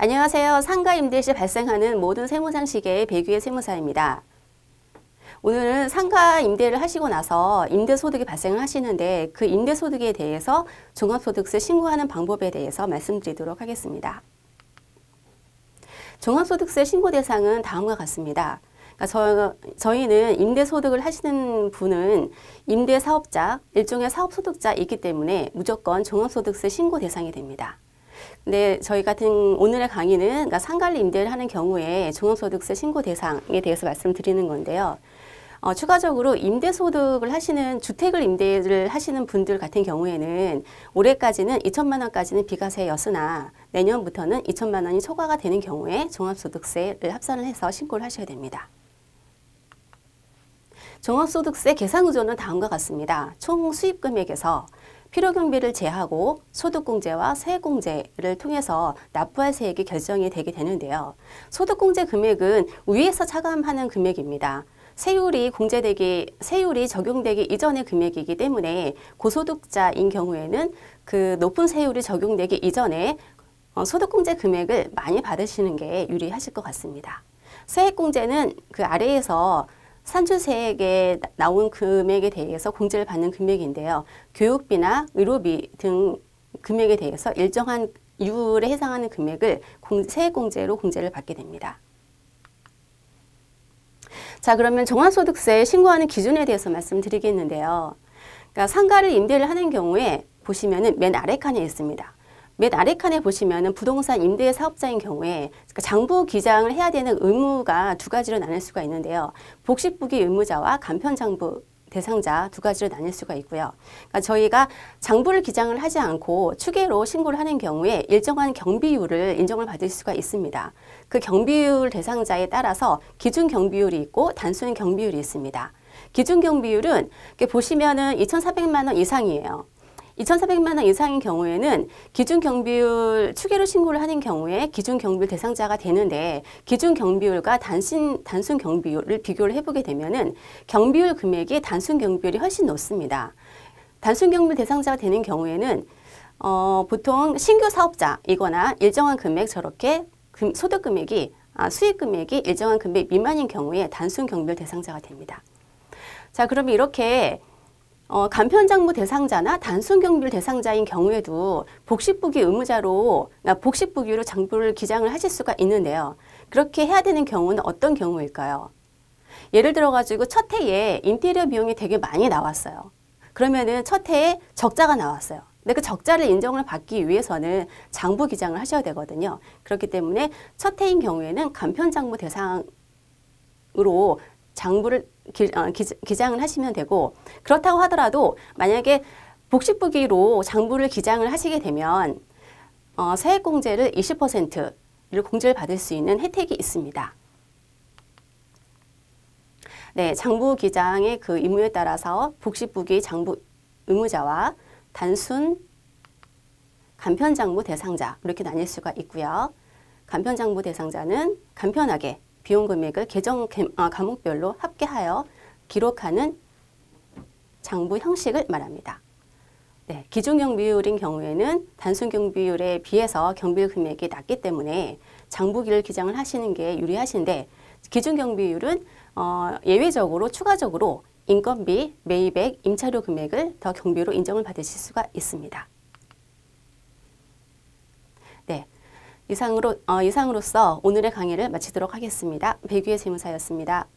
안녕하세요. 상가 임대시 발생하는 모든 세무상식의 배규의 세무사입니다. 오늘은 상가 임대를 하시고 나서 임대소득이 발생을 하시는데 그 임대소득에 대해서 종합소득세 신고하는 방법에 대해서 말씀드리도록 하겠습니다. 종합소득세 신고 대상은 다음과 같습니다. 그러니까 저, 희는 임대소득을 하시는 분은 임대사업자, 일종의 사업소득자이기 때문에 무조건 종합소득세 신고 대상이 됩니다. 네, 저희 같은 오늘의 강의는 그러니까 상관리 임대를 하는 경우에 종합소득세 신고 대상에 대해서 말씀드리는 건데요. 어, 추가적으로 임대소득을 하시는 주택을 임대를 하시는 분들 같은 경우에는 올해까지는 2천만 원까지는 비과세였으나 내년부터는 2천만 원이 초과가 되는 경우에 종합소득세를 합산을 해서 신고를 하셔야 됩니다. 종합소득세 계산 구조는 다음과 같습니다. 총 수입금액에서 필요경비를 제하고 소득공제와 세액공제를 통해서 납부할 세액이 결정이 되게 되는데요. 소득공제 금액은 위에서 차감하는 금액입니다. 세율이 공제되기 세율이 적용되기 이전의 금액이기 때문에 고소득자인 경우에는 그 높은 세율이 적용되기 이전에 어, 소득공제 금액을 많이 받으시는 게 유리하실 것 같습니다. 세액공제는 그 아래에서 산주세액에 나온 금액에 대해서 공제를 받는 금액인데요. 교육비나 의료비 등 금액에 대해서 일정한 이율에 해당하는 금액을 세액공제로 공제를 받게 됩니다. 자 그러면 종합소득세 신고하는 기준에 대해서 말씀드리겠는데요. 그러니까 상가를 임대를 하는 경우에 보시면은 맨 아래 칸에 있습니다. 맨 아래 칸에 보시면은 부동산 임대 사업자인 경우에 그러니까 장부 기장을 해야 되는 의무가 두 가지로 나눌 수가 있는데요. 복식부기 의무자와 간편장부 대상자 두 가지로 나뉠 수가 있고요. 그러니까 저희가 장부를 기장을 하지 않고 추계로 신고를 하는 경우에 일정한 경비율을 인정을 받을 수가 있습니다. 그 경비율 대상자에 따라서 기준 경비율이 있고 단순 경비율이 있습니다. 기준 경비율은 보시면은 2,400만 원 이상이에요. 2,400만 원 이상인 경우에는 기준 경비율 추계로 신고를 하는 경우에 기준 경비율 대상자가 되는데 기준 경비율과 단순 단순 경비율을 비교를 해보게 되면은 경비율 금액이 단순 경비율이 훨씬 높습니다. 단순 경비율 대상자가 되는 경우에는 어, 보통 신규 사업자이거나 일정한 금액 저렇게 금, 소득 금액이 아, 수익 금액이 일정한 금액 미만인 경우에 단순 경비율 대상자가 됩니다. 자, 그러면 이렇게 어, 간편장부 대상자나 단순 경비율 대상자인 경우에도 복식부기 의무자로 아, 복식부기로 장부를 기장을 하실 수가 있는데요. 그렇게 해야 되는 경우는 어떤 경우일까요? 예를 들어가지고 첫 해에 인테리어 비용이 되게 많이 나왔어요. 그러면은 첫 해에 적자가 나왔어요. 근데 그 적자를 인정을 받기 위해서는 장부 기장을 하셔야 되거든요. 그렇기 때문에 첫 해인 경우에는 간편장부 대상으로 장부를 기, 어, 기, 기장을 하시면 되고 그렇다고 하더라도 만약에 복식부기로 장부를 기장을 하시게 되면 어, 세액공제를 20%를 공제를 받을 수 있는 혜택이 있습니다. 네, 장부 기장의 그 의무에 따라서 복식부기 장부 의무자와 단순 간편장부 대상자 이렇게 나뉠 수가 있고요. 간편장부 대상자는 간편하게 비용 금액을 계정 과목별로 어, 합계하여 기록하는 장부 형식을 말합니다. 네, 기준 경비율인 경우에는 단순 경비율에 비해서 경비 금액이 낮기 때문에 장부기를 기장을 하시는 게 유리하신데 기준 경비율은 어, 예외적으로 추가적으로 인건비, 매입액, 임차료 금액을 더 경비로 인정을 받으실 수가 있습니다. 네, 이상으로, 어, 이상으로서 오늘의 강의를 마치도록 하겠습니다. 배규의 세무사였습니다.